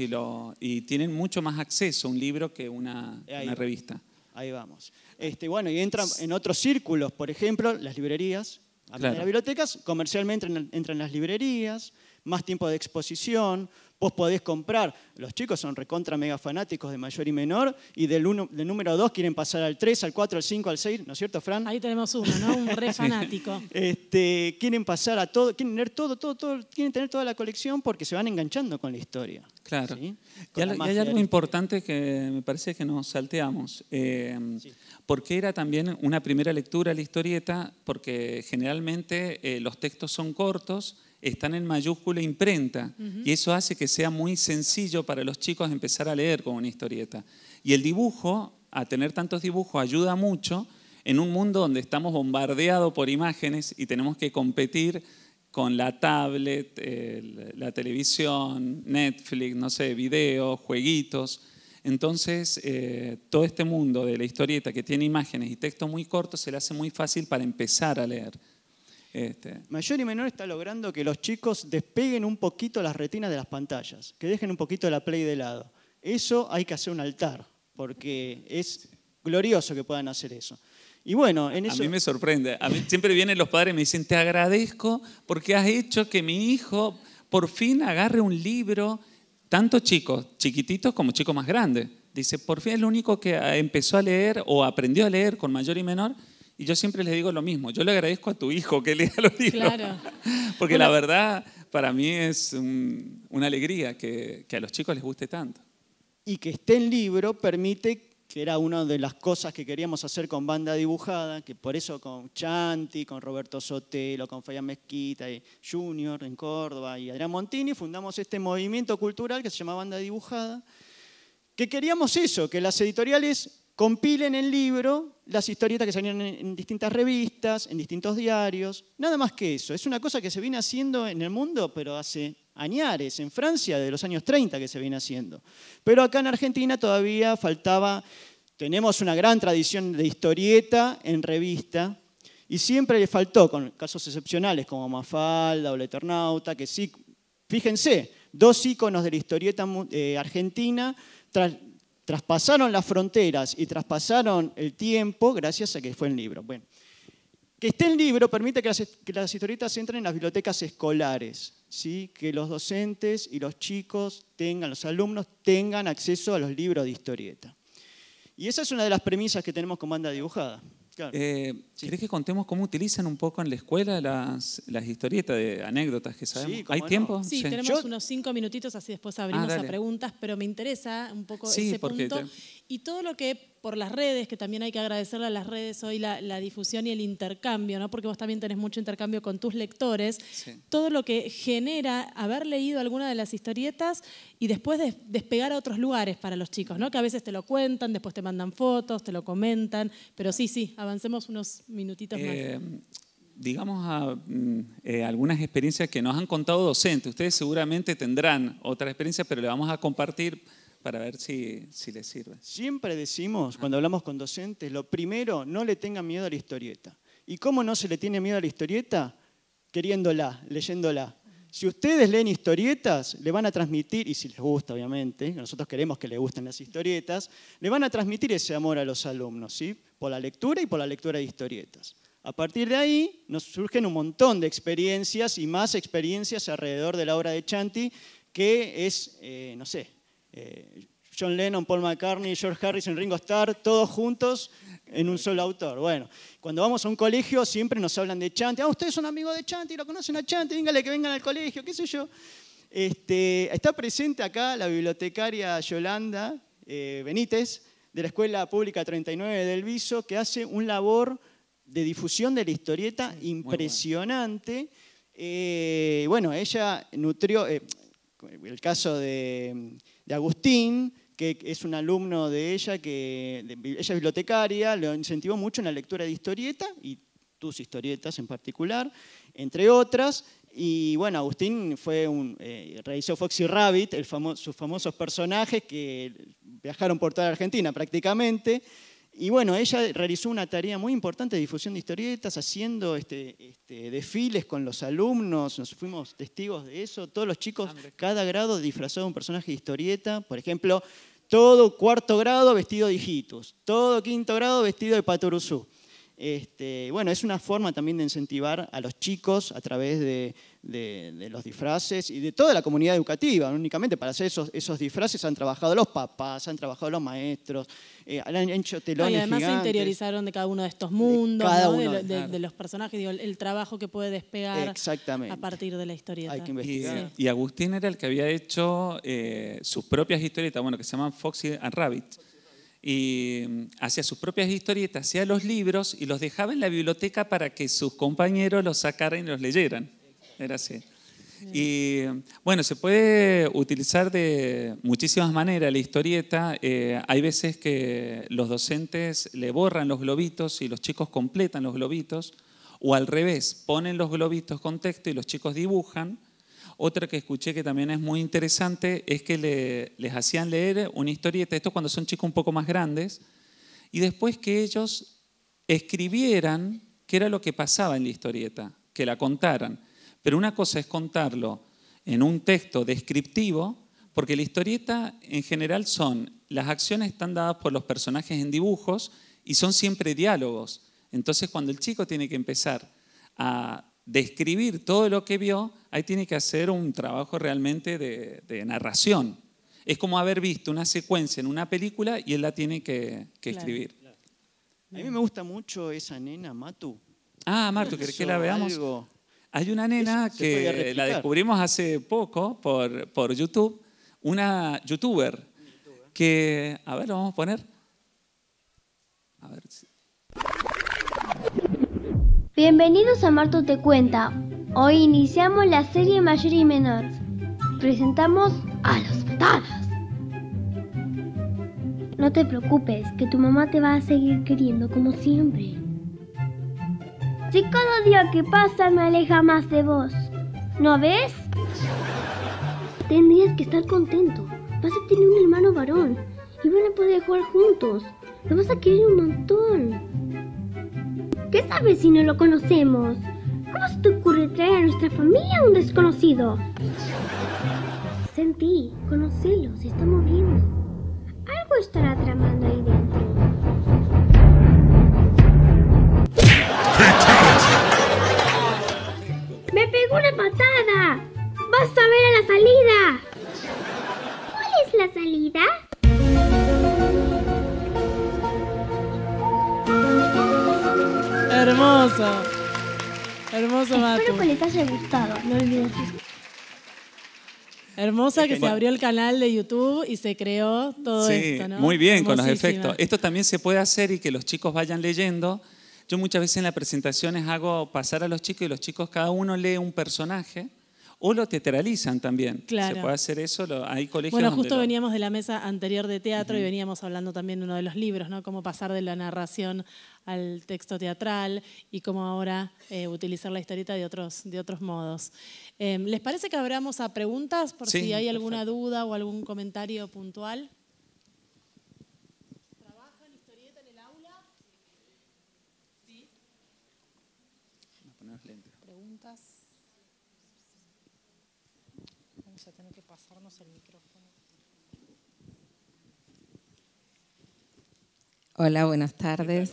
y, tienen mucho más acceso a un libro que a una revista. Ahí vamos. Este, bueno, y entran en otros círculos, por ejemplo, las librerías. Acá en las bibliotecas comercialmente entran, las librerías, más tiempo de exposición, vos podés comprar. Los chicos son recontra mega fanáticos de mayor y menor y del, número 2 quieren pasar al 3, al 4, al 5, al 6, ¿no es cierto, Fran? Ahí tenemos uno, ¿no? Un re (laughs) fanático. Este, quieren pasar a todo, quieren tener todo, todo, todo, quieren tener toda la colección porque se van enganchando con la historia. Claro. Y, hay algo importante que me parece que nos salteamos, eh, porque era también una primera lectura la historieta, porque generalmente eh, los textos son cortos, están en mayúscula imprenta, y eso hace que sea muy sencillo para los chicos empezar a leer con una historieta. Y el dibujo, a tener tantos dibujos, ayuda mucho en un mundo donde estamos bombardeados por imágenes y tenemos que competir con la tablet, la televisión, Netflix, no sé, videos, jueguitos. Entonces, eh, todo este mundo de la historieta que tiene imágenes y texto muy corto se le hace muy fácil para empezar a leer. Este. Mayor y menor está logrando que los chicos despeguen un poquito las retinas de las pantallas, que dejen un poquito la play de lado. Eso hay que hacer un altar, porque es glorioso que puedan hacer eso. Y bueno, A mí me sorprende. A mí siempre vienen los padres y me dicen, te agradezco porque has hecho que mi hijo por fin agarre un libro, tanto chicos, chiquititos como chicos más grandes. Dice, por fin es el único que empezó a leer o aprendió a leer con mayor y menor. Y yo siempre les digo lo mismo, yo le agradezco a tu hijo que (laughs) lea los libros. Claro. (laughs) Porque la verdad, para mí es una alegría que, a los chicos les guste tanto. Y que esté en libro permite que que era una de las cosas que queríamos hacer con banda dibujada, que por eso con Chanti, con Roberto Sotelo, con Fea Mezquita, y Junior en Córdoba y Adrián Montini, fundamos este movimiento cultural que se llama Banda Dibujada, que queríamos eso, que las editoriales compilen el libro las historietas que salieron en distintas revistas, en distintos diarios, nada más que eso. Es una cosa que se viene haciendo en el mundo, pero hace añares, en Francia, de los años 30 que se viene haciendo. Pero acá en Argentina todavía faltaba, tenemos una gran tradición de historieta en revista, y siempre le faltó, con casos excepcionales como Mafalda o el Eternauta, que sí, fíjense, dos íconos de la historieta eh, argentina, traspasaron las fronteras y traspasaron el tiempo gracias a que fue el libro. Bueno, que esté el libro permite que las, que las historietas entren en las bibliotecas escolares, ¿sí? que los docentes y los chicos tengan, los alumnos tengan acceso a los libros de historieta. Y esa es una de las premisas que tenemos con Banda Dibujada. ¿Querés eh, que contemos cómo utilizan un poco en la escuela las, historietas de anécdotas que sabemos? ¿Hay tiempo? Sí, tenemos unos cinco minutitos, así después abrimos ah, a preguntas, pero me interesa un poco ese punto y todo lo que por las redes, que también hay que agradecerle a las redes hoy la, difusión y el intercambio, ¿no? porque vos también tenés mucho intercambio con tus lectores, todo lo que genera haber leído alguna de las historietas y después despegar a otros lugares para los chicos, ¿no? que a veces te lo cuentan, después te mandan fotos, te lo comentan, pero sí, sí, avancemos unos minutitos más. Eh, digamos mm, eh, algunas experiencias que nos han contado docentes, ustedes seguramente tendrán otras experiencias, pero le vamos a compartir para ver si, les sirve. Siempre decimos, cuando hablamos con docentes, lo primero, no le tengan miedo a la historieta. ¿Y cómo no se le tiene miedo a la historieta? Queriéndola, leyéndola. Si ustedes leen historietas, le van a transmitir, y si les gusta, obviamente, nosotros queremos que les gusten las historietas, le van a transmitir ese amor a los alumnos, Por la lectura y por la lectura de historietas. A partir de ahí nos surgen un montón de experiencias y más experiencias alrededor de la obra de Chanti, que es, eh, no sé, eh, John Lennon, Paul McCartney, George Harrison, Ringo Starr, todos juntos en un solo autor. Bueno, cuando vamos a un colegio siempre nos hablan de Chanti. Ah, es un amigo de Chanti, lo conocen a Chanti, díganle que vengan al colegio, qué sé yo. Este, está presente acá la bibliotecaria Yolanda eh, Benítez, de la Escuela Pública 39 del Viso, que hace un labor de difusión de la historieta impresionante. Eh, bueno. ella nutrió, el caso de Agustín, que es un alumno de ella, que ella es bibliotecaria, lo incentivó mucho en la lectura de historieta y tus historietas en particular, entre otras. Y bueno, Agustín fue un, eh, realizó Foxy Rabbit, el sus famosos personajes que viajaron por toda Argentina prácticamente. Y bueno, ella realizó una tarea muy importante de difusión de historietas, haciendo este, este desfiles con los alumnos, nos fuimos testigos de eso, todos los chicos, cada grado disfrazado de un personaje de historieta, por ejemplo, todo cuarto grado vestido de hijitos. todo quinto grado vestido de paturuzú. Este, bueno, es una forma también de incentivar a los chicos a través de, los disfraces y de toda la comunidad educativa, únicamente para hacer esos, esos, disfraces han trabajado los papás, han trabajado los maestros, eh, han hecho telones. y además se interiorizaron de cada uno de estos mundos, de, los personajes, el trabajo que puede despegar a partir de la historia. Hay que investigar. Y, Agustín era el que había hecho eh, sus propias historietas, bueno, que se llaman Foxy and Rabbit y mm, hacía sus propias historietas, hacía los libros y los dejaba en la biblioteca para que sus compañeros los sacaran y los leyeran. Era Y mm, bueno, se puede utilizar de muchísimas maneras la historieta. Eh, hay veces que los docentes le borran los globitos y los chicos completan los globitos, o al revés, ponen los globitos con texto y los chicos dibujan. Otra que escuché que también es muy interesante es que les hacían leer una historieta, esto cuando son chicos un poco más grandes, y después que ellos escribieran qué era lo que pasaba en la historieta, que la contaran. Pero una cosa es contarlo en un texto descriptivo, porque la historieta en general son, las acciones están dadas por los personajes en dibujos y son siempre diálogos. Entonces cuando el chico tiene que empezar a describir todo lo que vio, ahí tiene que hacer un trabajo realmente de, narración. Es como haber visto una secuencia en una película y él la tiene que, escribir. A mí me gusta mucho esa nena, Matu. Ah, Matu, ¿querés que la veamos? Hay una nena que la descubrimos hace poco por, por YouTube, una YouTuber, que, a ver, lo vamos a poner. A ver Bienvenidos a Marto Te Cuenta. Hoy iniciamos la serie mayor y menor. Presentamos a los patadas. No te preocupes, que tu mamá te va a seguir queriendo como siempre. Si cada día que pasa me aleja más de vos, ¿no ves? Tendrías que estar contento. Vas a tener un hermano varón y van a poder jugar juntos. Lo vas a querer un montón. ¿Qué sabes si no lo conocemos? ¿Cómo se te ocurre traer a nuestra familia a un desconocido? Sentí, conocelos, se está moviendo. Algo estará tramando ahí dentro. ¡Me pegó una patada! ¡Vas a ver a la salida! ¿Cuál es la salida? hermoso. Hermoso Matu. Espero que les haya gustado, no olvides. Hermosa que se abrió el canal de YouTube y se creó todo esto, ¿no? Muy bien, con los efectos. Esto también se puede hacer y que los chicos vayan leyendo. Yo muchas veces en las presentaciones hago pasar a los chicos y los chicos cada uno lee un personaje o lo teatralizan también. Se puede hacer eso, hay colegios. Bueno, justo veníamos de la mesa anterior de teatro y veníamos hablando también de uno de los libros, ¿no? Cómo pasar de la narración al texto teatral y cómo ahora eh, utilizar la historieta de otros, de otros modos. Em, ¿Les parece que abramos a preguntas por si hay alguna duda o algún comentario puntual? Hola, buenas tardes.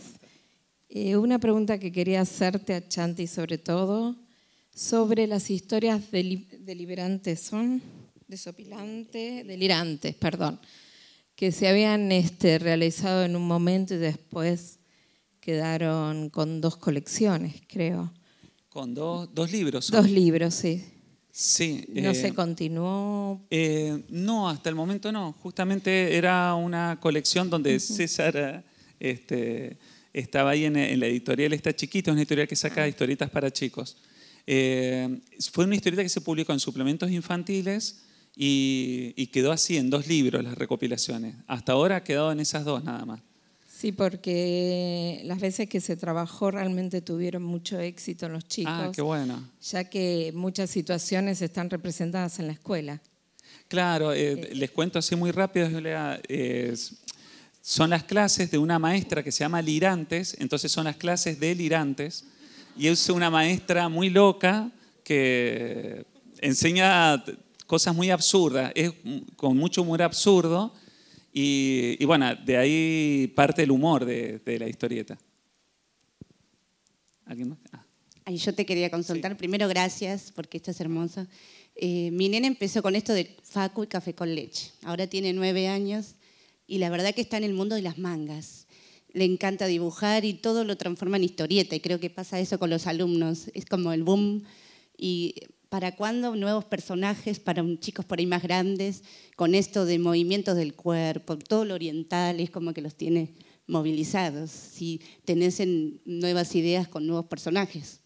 Eh, una pregunta que quería hacerte a Chanti sobre todo, sobre las historias deliberantes son, desopilantes, delirantes, perdón, que se habían este, realizado en un momento y después quedaron con dos colecciones, creo. Con dos, dos libros. Dos libros, sí. Sí. ¿No eh, se continuó? Eh, no, hasta el momento no. Justamente era una colección donde César este, estaba ahí en, la editorial, está chiquita, es una editorial que saca ah. historietas para chicos. Eh, fue una historieta que se publicó en suplementos infantiles y, quedó así en dos libros las recopilaciones. Hasta ahora ha quedado en esas dos nada más. Sí, porque las veces que se trabajó realmente tuvieron mucho éxito los chicos. Ah, qué bueno. Ya que muchas situaciones están representadas en la escuela. Claro, eh, eh, les cuento así muy rápido. Es, son las clases de una maestra que se llama Lirantes, entonces son las clases de Lirantes, y es una maestra muy loca que enseña cosas muy absurdas, es con mucho humor absurdo, y, bueno, de ahí parte el humor de, la historieta. ¿Alguien ah. Ay, yo te quería consultar. Primero, gracias, porque esto es hermoso. Eh, mi nena empezó con esto de Facu y Café con Leche. Ahora tiene nueve años y la verdad que está en el mundo de las mangas. Le encanta dibujar y todo lo transforma en historieta y creo que pasa eso con los alumnos. Es como el boom y ¿Para cuándo nuevos personajes para chicos por ahí más grandes? Con esto de movimientos del cuerpo, todo lo oriental es como que los tiene movilizados. Si tenés en nuevas ideas con nuevos personajes,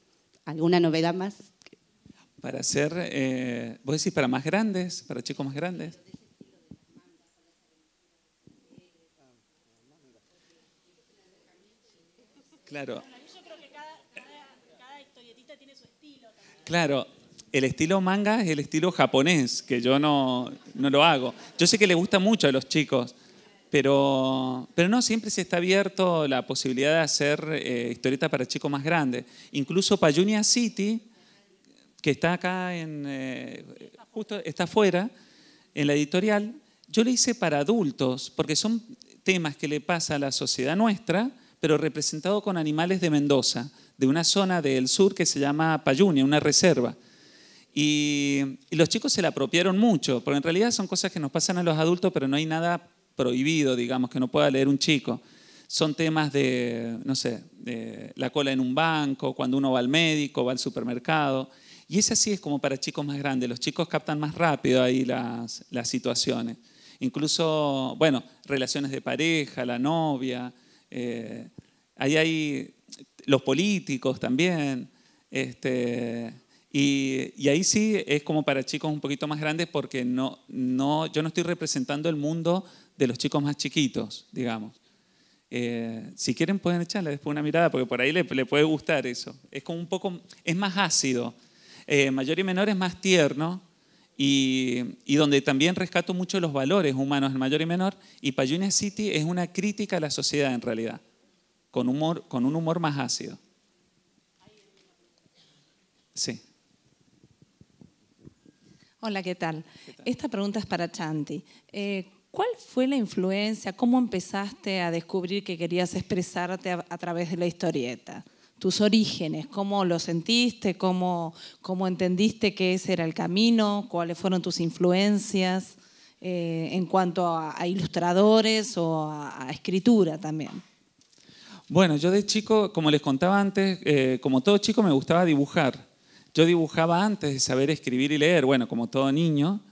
¿alguna novedad más? Para ser, eh, vos decís para más grandes, para chicos más grandes. Claro. que cada, tiene su estilo. Claro, el estilo manga es el estilo japonés, que yo no, no, lo hago. Yo sé que le gusta mucho a los chicos, pero, pero no, siempre se está abierto la posibilidad de hacer eh, historietas para chicos más grandes. Incluso para Junior City, que está acá en, eh, justo está afuera, en la editorial, yo le hice para adultos, porque son temas que le pasa a la sociedad nuestra, pero representado con animales de Mendoza, de una zona del sur que se llama Payunia, una reserva. Y, los chicos se la apropiaron mucho, porque en realidad son cosas que nos pasan a los adultos, pero no hay nada prohibido, digamos, que no pueda leer un chico. Son temas de, no sé, la cola en un banco, cuando uno va al médico, va al supermercado. Y es sí es como para chicos más grandes. Los chicos captan más rápido ahí las, situaciones. Incluso, bueno, relaciones de pareja, la novia, eh, Ahí hay los políticos también. Este, y, ahí sí es como para chicos un poquito más grandes porque no, yo no estoy representando el mundo de los chicos más chiquitos, digamos. Eh, si quieren pueden echarle después una mirada porque por ahí le, puede gustar eso. Es como un poco, es más ácido. Eh, mayor y menor es más tierno y, donde también rescato mucho los valores humanos en mayor y menor. Y Paynes City es una crítica a la sociedad en realidad con, un humor más ácido. Sí. Hola, ¿qué tal? Esta pregunta es para Chanti. Eh, ¿Cuál fue la influencia? ¿Cómo empezaste a descubrir que querías expresarte a, través de la historieta? Tus orígenes, ¿cómo lo sentiste? ¿Cómo, entendiste que ese era el camino? ¿Cuáles fueron tus influencias eh, en cuanto a, ilustradores o a escritura también? Bueno, yo de chico, como les contaba antes, eh, como todo chico me gustaba dibujar. Yo dibujaba antes de saber escribir y leer, bueno, como todo niño,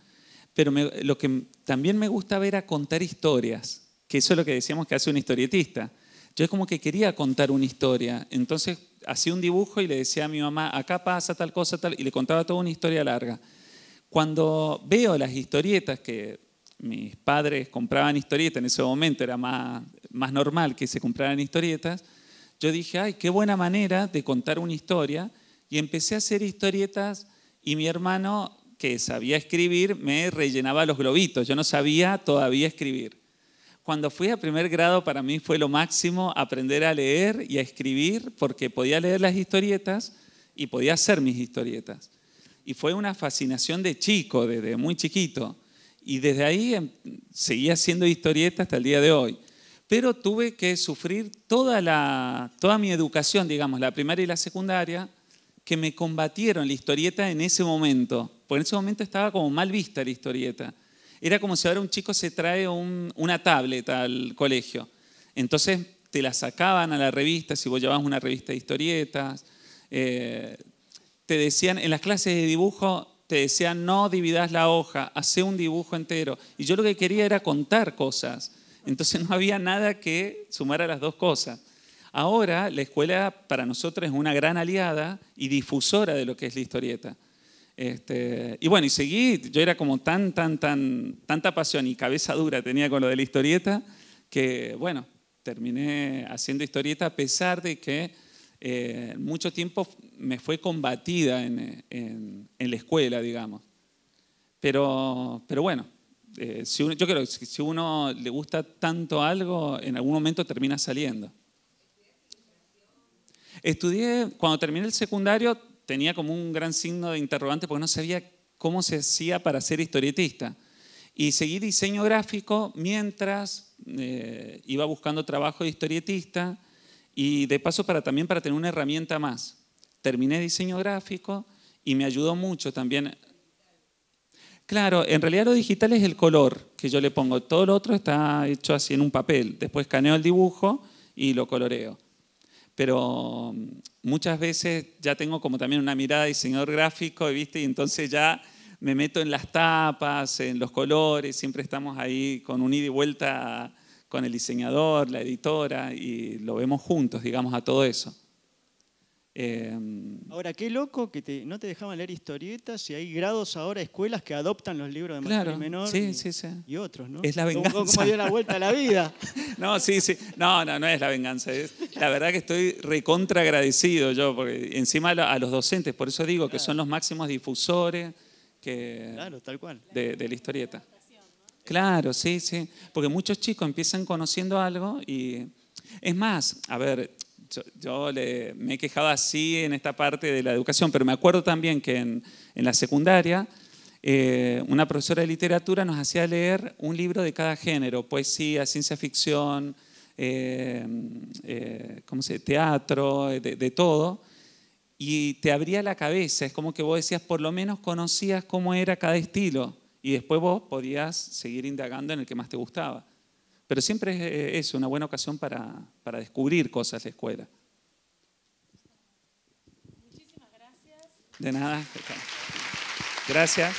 pero lo que también me gustaba era contar historias, que eso es lo que decíamos que hace un historietista. Yo es como que quería contar una historia, entonces hacía un dibujo y le decía a mi mamá, acá pasa tal cosa, tal, y le contaba toda una historia larga. Cuando veo las historietas que mis padres compraban historietas, en ese momento era más, normal que se compraran historietas, yo dije, ay, qué buena manera de contar una historia, y empecé a hacer historietas y mi hermano, que sabía escribir, me rellenaba los globitos, yo no sabía todavía escribir. Cuando fui a primer grado para mí fue lo máximo aprender a leer y a escribir porque podía leer las historietas y podía hacer mis historietas. Y fue una fascinación de chico, desde muy chiquito. Y desde ahí em, seguía haciendo historieta hasta el día de hoy. Pero tuve que sufrir toda, la, toda mi educación, digamos, la primaria y la secundaria, que me combatieron la historieta en ese momento. Porque en ese momento estaba como mal vista la historieta. Era como si ahora un chico se trae una tablet al colegio. Entonces te la sacaban a la revista, si vos llevabas una revista de historietas. Eh, te decían, en las clases de dibujo te decía, no dividas la hoja, hace un dibujo entero. Y yo lo que quería era contar cosas. Entonces no había nada que sumar a las dos cosas. Ahora la escuela para nosotros es una gran aliada y difusora de lo que es la historieta. Este, y bueno, y seguí, yo era como tan, tan, tan, tanta pasión y cabeza dura tenía con lo de la historieta, que bueno, terminé haciendo historieta a pesar de que eh, mucho tiempo me fue combatida en, la escuela, digamos. Pero, bueno, eh, si yo creo que si uno le gusta tanto algo, en algún momento termina saliendo. Estudié, cuando terminé el secundario, tenía como un gran signo de interrogante porque no sabía cómo se hacía para ser historietista. Y seguí diseño gráfico mientras eh, iba buscando trabajo de historietista y de paso para, también para tener una herramienta más terminé diseño gráfico y me ayudó mucho también. Claro, en realidad lo digital es el color que yo le pongo. Todo lo otro está hecho así en un papel. Después escaneo el dibujo y lo coloreo. Pero mm, muchas veces ya tengo como también una mirada de diseñador gráfico, ¿viste? Y entonces ya me meto en las tapas, en los colores, siempre estamos ahí con un ida y vuelta con el diseñador, la editora, y lo vemos juntos, digamos, a todo eso. Em, ahora, qué loco que no te dejaban leer historietas y hay grados ahora, escuelas que adoptan los libros de claro, y, y, otros, ¿no? Es la venganza. dio la vuelta a la vida? (laughs) no, sí, sí. No, no, no es la venganza. la verdad que estoy recontra agradecido yo, porque encima a los docentes, por eso digo que son los máximos difusores que, claro, tal cual. De, la historieta. Claro, sí, sí. Porque muchos chicos empiezan conociendo algo y... Es más, a ver, yo, me he quejado así en esta parte de la educación, pero me acuerdo también que en, la secundaria eh, una profesora de literatura nos hacía leer un libro de cada género, poesía, ciencia ficción, eh, eh, ¿cómo se teatro, de, todo, y te abría la cabeza, es como que vos decías, por lo menos conocías cómo era cada estilo, y después vos podías seguir indagando en el que más te gustaba. Pero siempre es eh, eso, una buena ocasión para, para descubrir cosas de escuela. Muchísimas gracias. De nada. Gracias.